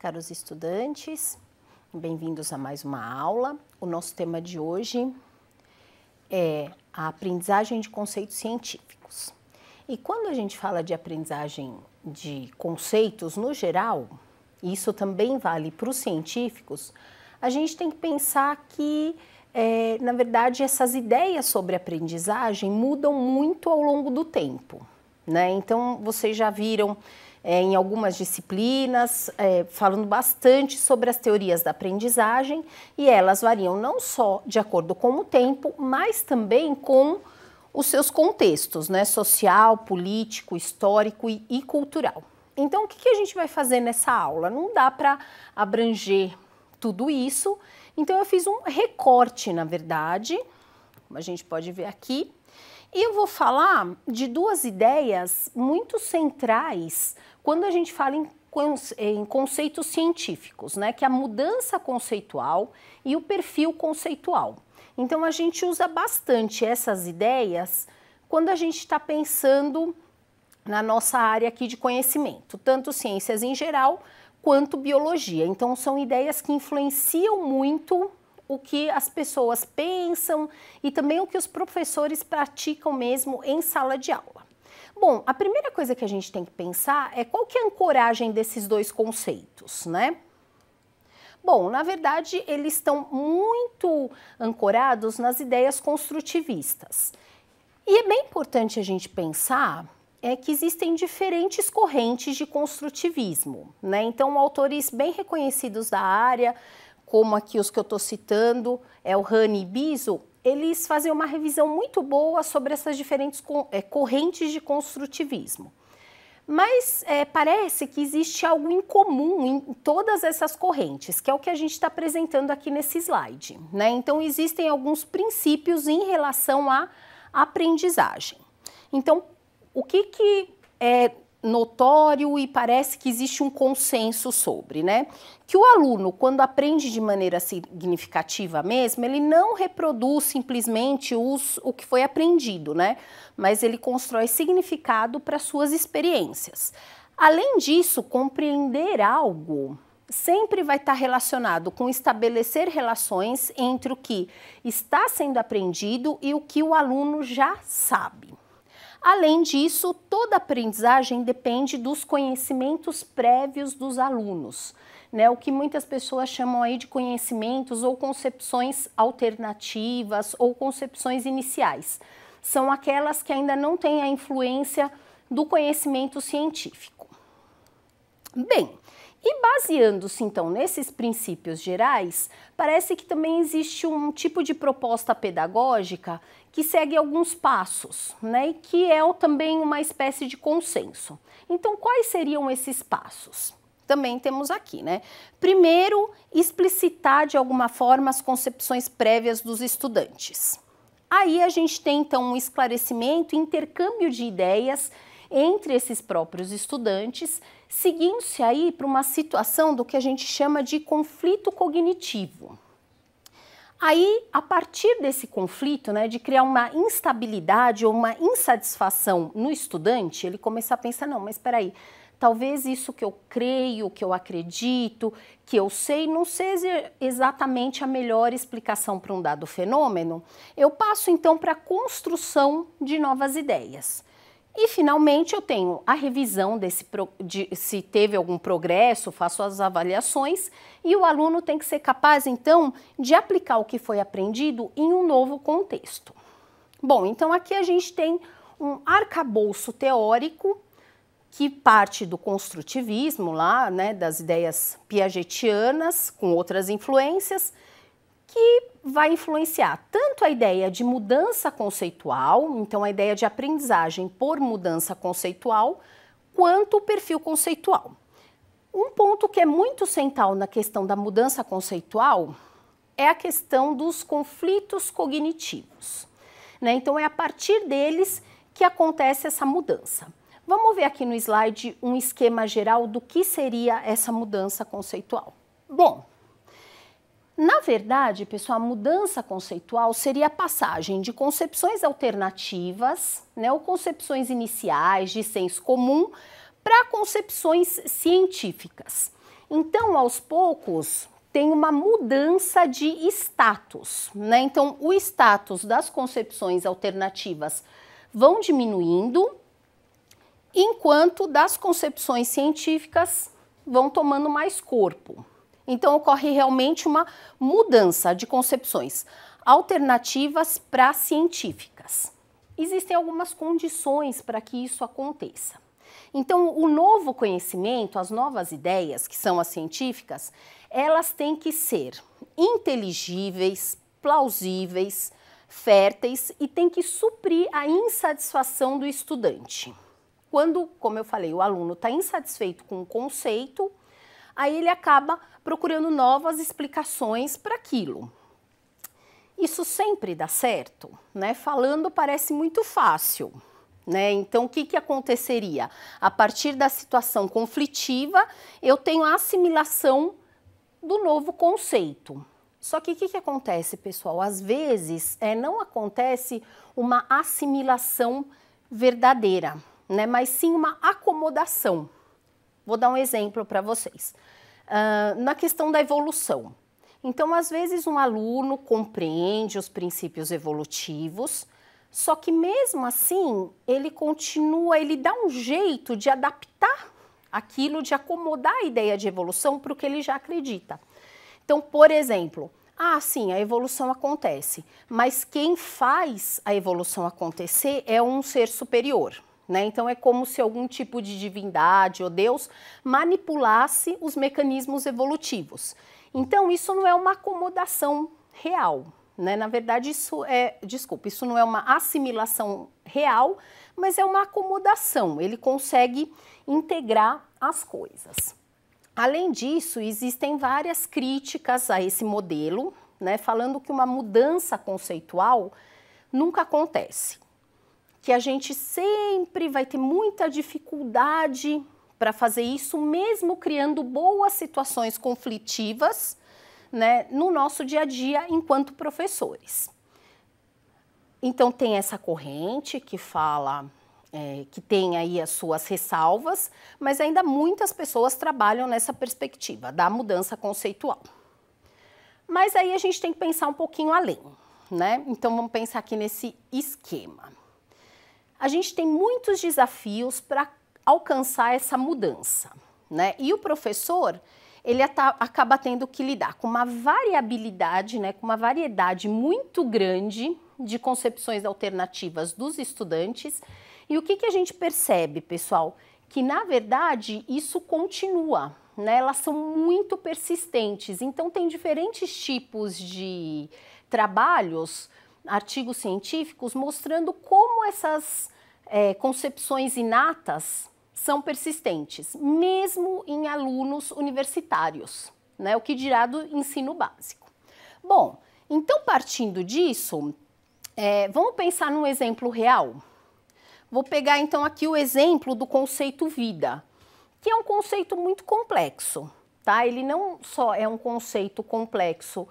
caros estudantes, bem-vindos a mais uma aula. O nosso tema de hoje é a aprendizagem de conceitos científicos. E quando a gente fala de aprendizagem de conceitos no geral, isso também vale para os científicos, a gente tem que pensar que, é, na verdade, essas ideias sobre aprendizagem mudam muito ao longo do tempo. Né? Então, vocês já viram é, em algumas disciplinas, é, falando bastante sobre as teorias da aprendizagem e elas variam não só de acordo com o tempo, mas também com os seus contextos, né, social, político, histórico e, e cultural. Então, o que, que a gente vai fazer nessa aula? Não dá para abranger tudo isso, então eu fiz um recorte, na verdade, como a gente pode ver aqui, e eu vou falar de duas ideias muito centrais quando a gente fala em, em conceitos científicos, né, que é a mudança conceitual e o perfil conceitual. Então, a gente usa bastante essas ideias quando a gente está pensando na nossa área aqui de conhecimento, tanto ciências em geral quanto biologia. Então, são ideias que influenciam muito o que as pessoas pensam e também o que os professores praticam mesmo em sala de aula. Bom, a primeira coisa que a gente tem que pensar é qual que é a ancoragem desses dois conceitos, né? Bom, na verdade, eles estão muito ancorados nas ideias construtivistas. E é bem importante a gente pensar é que existem diferentes correntes de construtivismo, né? Então, autores bem reconhecidos da área, como aqui os que eu estou citando, é o Rani Biso, eles fazem uma revisão muito boa sobre essas diferentes eh, correntes de construtivismo. Mas é, parece que existe algo em comum em todas essas correntes, que é o que a gente está apresentando aqui nesse slide. Né? Então, existem alguns princípios em relação à aprendizagem. Então, o que, que é, notório e parece que existe um consenso sobre, né? Que o aluno, quando aprende de maneira significativa mesmo, ele não reproduz simplesmente os, o que foi aprendido, né? Mas ele constrói significado para suas experiências. Além disso, compreender algo sempre vai estar relacionado com estabelecer relações entre o que está sendo aprendido e o que o aluno já sabe. Além disso, toda aprendizagem depende dos conhecimentos prévios dos alunos. Né, o que muitas pessoas chamam aí de conhecimentos ou concepções alternativas ou concepções iniciais. São aquelas que ainda não têm a influência do conhecimento científico. Bem, e baseando-se então nesses princípios gerais, parece que também existe um tipo de proposta pedagógica que segue alguns passos, né, e que é também uma espécie de consenso. Então, quais seriam esses passos? Também temos aqui, né? Primeiro, explicitar de alguma forma as concepções prévias dos estudantes. Aí a gente tem então um esclarecimento, intercâmbio de ideias entre esses próprios estudantes, seguindo-se aí para uma situação do que a gente chama de conflito cognitivo. Aí, a partir desse conflito, né, de criar uma instabilidade ou uma insatisfação no estudante, ele começa a pensar: não, mas espera aí, talvez isso que eu creio, que eu acredito, que eu sei, não seja exatamente a melhor explicação para um dado fenômeno. Eu passo então para a construção de novas ideias. E finalmente eu tenho a revisão desse de, se teve algum progresso, faço as avaliações e o aluno tem que ser capaz então de aplicar o que foi aprendido em um novo contexto. Bom, então aqui a gente tem um arcabouço teórico que parte do construtivismo lá, né, das ideias piagetianas com outras influências, que vai influenciar tanto a ideia de mudança conceitual, então a ideia de aprendizagem por mudança conceitual, quanto o perfil conceitual. Um ponto que é muito central na questão da mudança conceitual é a questão dos conflitos cognitivos. Né? Então, é a partir deles que acontece essa mudança. Vamos ver aqui no slide um esquema geral do que seria essa mudança conceitual. Bom, na verdade, pessoal, a mudança conceitual seria a passagem de concepções alternativas, né, ou concepções iniciais de senso comum, para concepções científicas. Então, aos poucos, tem uma mudança de status, né? Então, o status das concepções alternativas vão diminuindo, enquanto das concepções científicas vão tomando mais corpo. Então ocorre realmente uma mudança de concepções alternativas para científicas. Existem algumas condições para que isso aconteça. Então, o novo conhecimento, as novas ideias, que são as científicas, elas têm que ser inteligíveis, plausíveis, férteis e têm que suprir a insatisfação do estudante. Quando, como eu falei, o aluno está insatisfeito com o conceito, aí ele acaba procurando novas explicações para aquilo. Isso sempre dá certo, né? Falando parece muito fácil, né? Então, o que, que aconteceria? A partir da situação conflitiva, eu tenho a assimilação do novo conceito. Só que o que, que, acontece, pessoal? Às vezes é, não acontece uma assimilação verdadeira, né? mas sim uma acomodação. Vou dar um exemplo para vocês. Uh, na questão da evolução. Então, às vezes, um aluno compreende os princípios evolutivos, só que mesmo assim, ele continua, ele dá um jeito de adaptar aquilo, de acomodar a ideia de evolução para o que ele já acredita. Então, por exemplo, ah, sim, a evolução acontece, mas quem faz a evolução acontecer é um ser superior. Né? Então é como se algum tipo de divindade ou Deus manipulasse os mecanismos evolutivos. Então isso não é uma acomodação real, né? Na verdade, isso é, desculpa, isso não é uma assimilação real, mas é uma acomodação. Ele consegue integrar as coisas. Além disso, existem várias críticas a esse modelo, né? Falando que uma mudança conceitual nunca acontece que a gente sempre vai ter muita dificuldade para fazer isso, mesmo criando boas situações conflitivas né, no nosso dia a dia enquanto professores. Então, tem essa corrente que fala é, que tem aí as suas ressalvas, mas ainda muitas pessoas trabalham nessa perspectiva da mudança conceitual. Mas aí a gente tem que pensar um pouquinho além, né? Então vamos pensar aqui nesse esquema a gente tem muitos desafios para alcançar essa mudança, né? E o professor ele acaba tendo que lidar com uma variabilidade, né, com uma variedade muito grande de concepções alternativas dos estudantes. E o que, que a gente percebe, pessoal? Que na verdade isso continua, né? Elas são muito persistentes. Então tem diferentes tipos de trabalhos artigos científicos mostrando como essas é, concepções inatas são persistentes, mesmo em alunos universitários, né? o que dirá do ensino básico. Bom, então partindo disso, é, vamos pensar num exemplo real. Vou pegar então aqui o exemplo do conceito vida, que é um conceito muito complexo, tá? Ele não só é um conceito complexo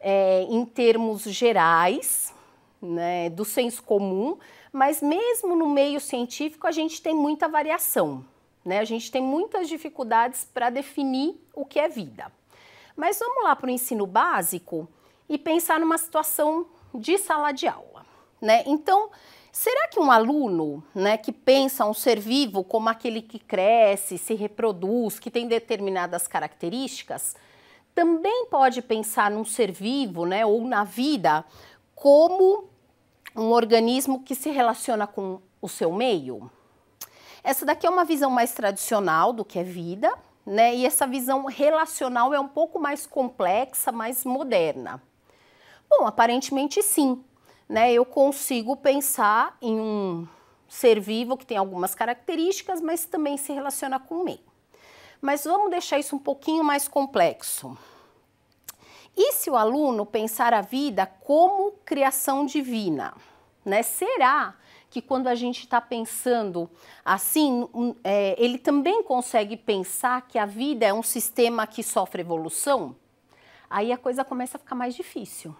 é, em termos gerais, né, do senso comum, mas mesmo no meio científico a gente tem muita variação, né? A gente tem muitas dificuldades para definir o que é vida. Mas vamos lá para o ensino básico e pensar numa situação de sala de aula, né? Então, será que um aluno, né, que pensa um ser vivo como aquele que cresce, se reproduz, que tem determinadas características, também pode pensar num ser vivo, né, ou na vida, como um organismo que se relaciona com o seu meio. Essa daqui é uma visão mais tradicional do que é vida, né? E essa visão relacional é um pouco mais complexa, mais moderna. Bom, aparentemente sim, né? Eu consigo pensar em um ser vivo que tem algumas características, mas também se relaciona com o meio. Mas vamos deixar isso um pouquinho mais complexo. E se o aluno pensar a vida como criação divina? Né? Será que quando a gente está pensando assim, é, ele também consegue pensar que a vida é um sistema que sofre evolução? Aí a coisa começa a ficar mais difícil,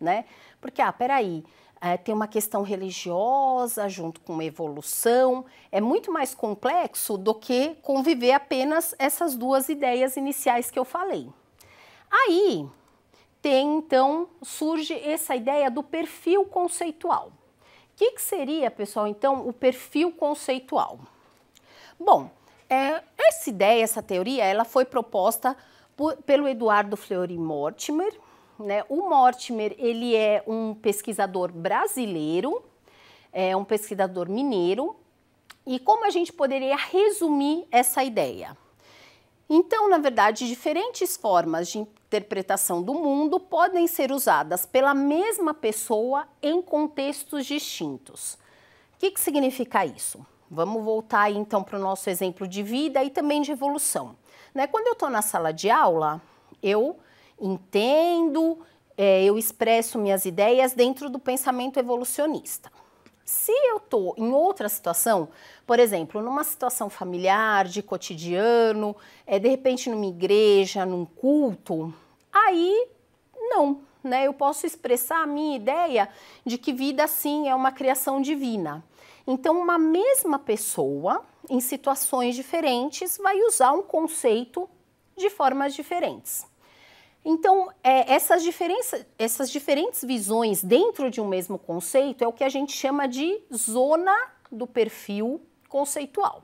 né? Porque, ah, peraí, é, tem uma questão religiosa junto com evolução. É muito mais complexo do que conviver apenas essas duas ideias iniciais que eu falei. Aí tem então surge essa ideia do perfil conceitual. O que, que, seria, pessoal, então, o perfil conceitual? Bom, é, essa ideia, essa teoria, ela foi proposta por, pelo Eduardo Fleury Mortimer né? O Mortimer, ele é um pesquisador brasileiro, é um pesquisador mineiro. E como a gente poderia resumir essa ideia? Então, na verdade, diferentes formas de interpretação do mundo podem ser usadas pela mesma pessoa em contextos distintos. O que, que significa isso? Vamos voltar então para o nosso exemplo de vida e também de evolução. Né? Quando eu estou na sala de aula, eu entendo, é, eu expresso minhas ideias dentro do pensamento evolucionista. Se eu estou em outra situação, por exemplo, numa situação familiar, de cotidiano, é, de repente numa igreja, num culto, aí não, né? Eu posso expressar a minha ideia de que vida sim é uma criação divina. Então, uma mesma pessoa, em situações diferentes, vai usar um conceito de formas diferentes. Então, é, essas, diferenças, essas diferentes visões dentro de um mesmo conceito é o que a gente chama de zona do perfil conceitual.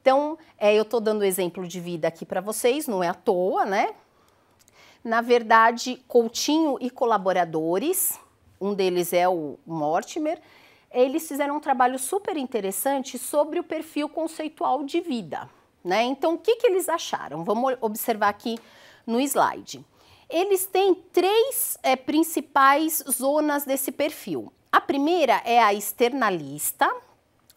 Então, é, eu estou dando exemplo de vida aqui para vocês, não é à toa, né? Na verdade, Coutinho e colaboradores, um deles é o Mortimer, eles fizeram um trabalho super interessante sobre o perfil conceitual de vida. Né? Então, o que, que eles acharam? Vamos observar aqui no slide. Eles têm três é, principais zonas desse perfil. A primeira é a externalista,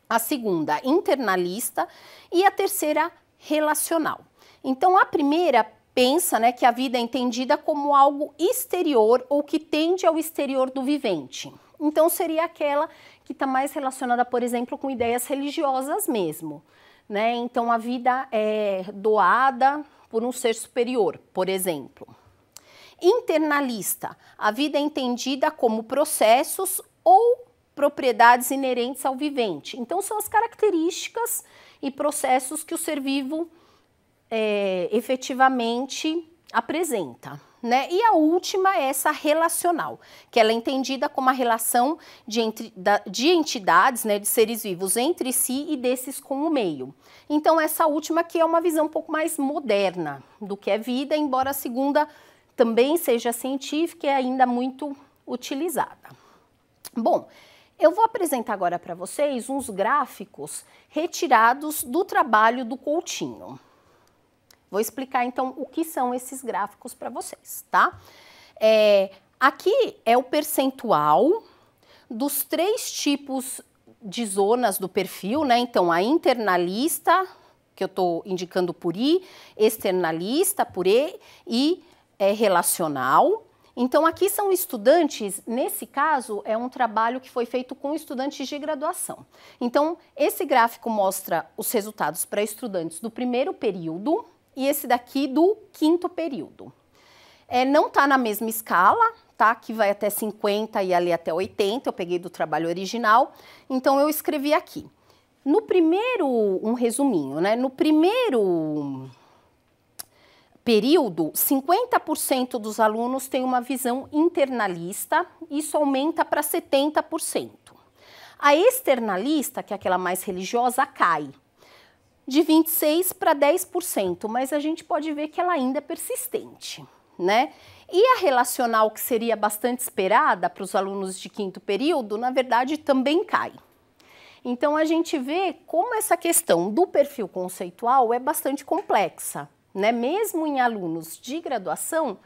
a segunda, internalista, e a terceira, relacional. Então, a primeira pensa né, que a vida é entendida como algo exterior ou que tende ao exterior do vivente. Então, seria aquela que está mais relacionada, por exemplo, com ideias religiosas mesmo. Né? Então, a vida é doada, por um ser superior, por exemplo. Internalista, a vida é entendida como processos ou propriedades inerentes ao vivente. Então, são as características e processos que o ser vivo é, efetivamente apresenta né? E a última é essa relacional, que ela é entendida como a relação de, entre, da, de entidades, né, de seres vivos entre si e desses com o meio. Então, essa última que é uma visão um pouco mais moderna do que é vida, embora a segunda também seja científica e ainda muito utilizada. Bom, eu vou apresentar agora para vocês uns gráficos retirados do trabalho do Coutinho. Vou explicar então o que são esses gráficos para vocês, tá? É, aqui é o percentual dos três tipos de zonas do perfil, né? Então, a internalista, que eu estou indicando por I, externalista por E e é, relacional. Então, aqui são estudantes, nesse caso, é um trabalho que foi feito com estudantes de graduação. Então, esse gráfico mostra os resultados para estudantes do primeiro período, e esse daqui do quinto período. É, não está na mesma escala, tá? Que vai até 50 e ali até 80, eu peguei do trabalho original. Então, eu escrevi aqui. No primeiro, um resuminho, né? No primeiro período, 50% dos alunos têm uma visão internalista, isso aumenta para 70%. A externalista, que é aquela mais religiosa, cai de 26 para 10%, mas a gente pode ver que ela ainda é persistente, né? E a relacional, que seria bastante esperada para os alunos de quinto período, na verdade também cai. Então a gente vê como essa questão do perfil conceitual é bastante complexa, né? Mesmo em alunos de graduação,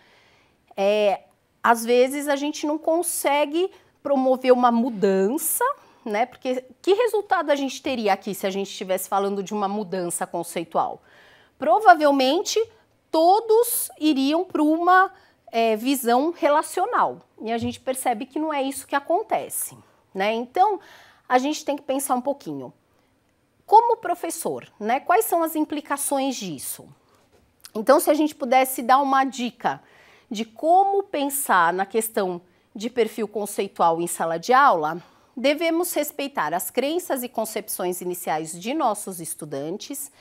é, às vezes a gente não consegue promover uma mudança né? Porque que resultado a gente teria aqui se a gente estivesse falando de uma mudança conceitual? Provavelmente todos iriam para uma é, visão relacional e a gente percebe que não é isso que acontece, né? Então a gente tem que pensar um pouquinho. Como professor, né? Quais são as implicações disso? Então, se a gente pudesse dar uma dica de como pensar na questão de perfil conceitual em sala de aula, devemos respeitar as crenças e concepções iniciais de nossos estudantes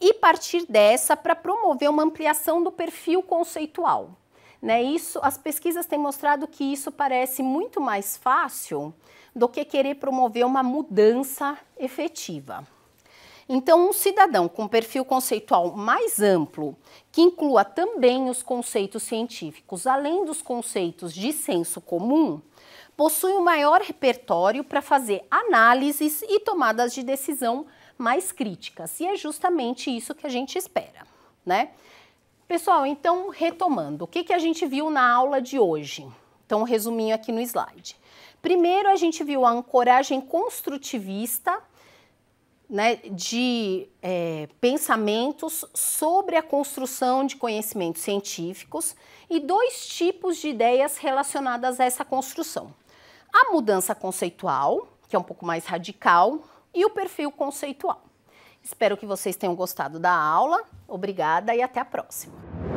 e partir dessa para promover uma ampliação do perfil conceitual. Né, isso, as pesquisas têm mostrado que isso parece muito mais fácil do que querer promover uma mudança efetiva. Então, um cidadão com perfil conceitual mais amplo, que inclua também os conceitos científicos, além dos conceitos de senso comum, possui o um maior repertório para fazer análises e tomadas de decisão mais críticas. E é justamente isso que a gente espera, né? Pessoal, então, retomando, o que, que a gente viu na aula de hoje? Então, um resuminho aqui no slide. Primeiro, a gente viu a ancoragem construtivista né, de é, pensamentos sobre a construção de conhecimentos científicos e dois tipos de ideias relacionadas a essa construção a mudança conceitual, que é um pouco mais radical, e o perfil conceitual. Espero que vocês tenham gostado da aula. Obrigada e até a próxima.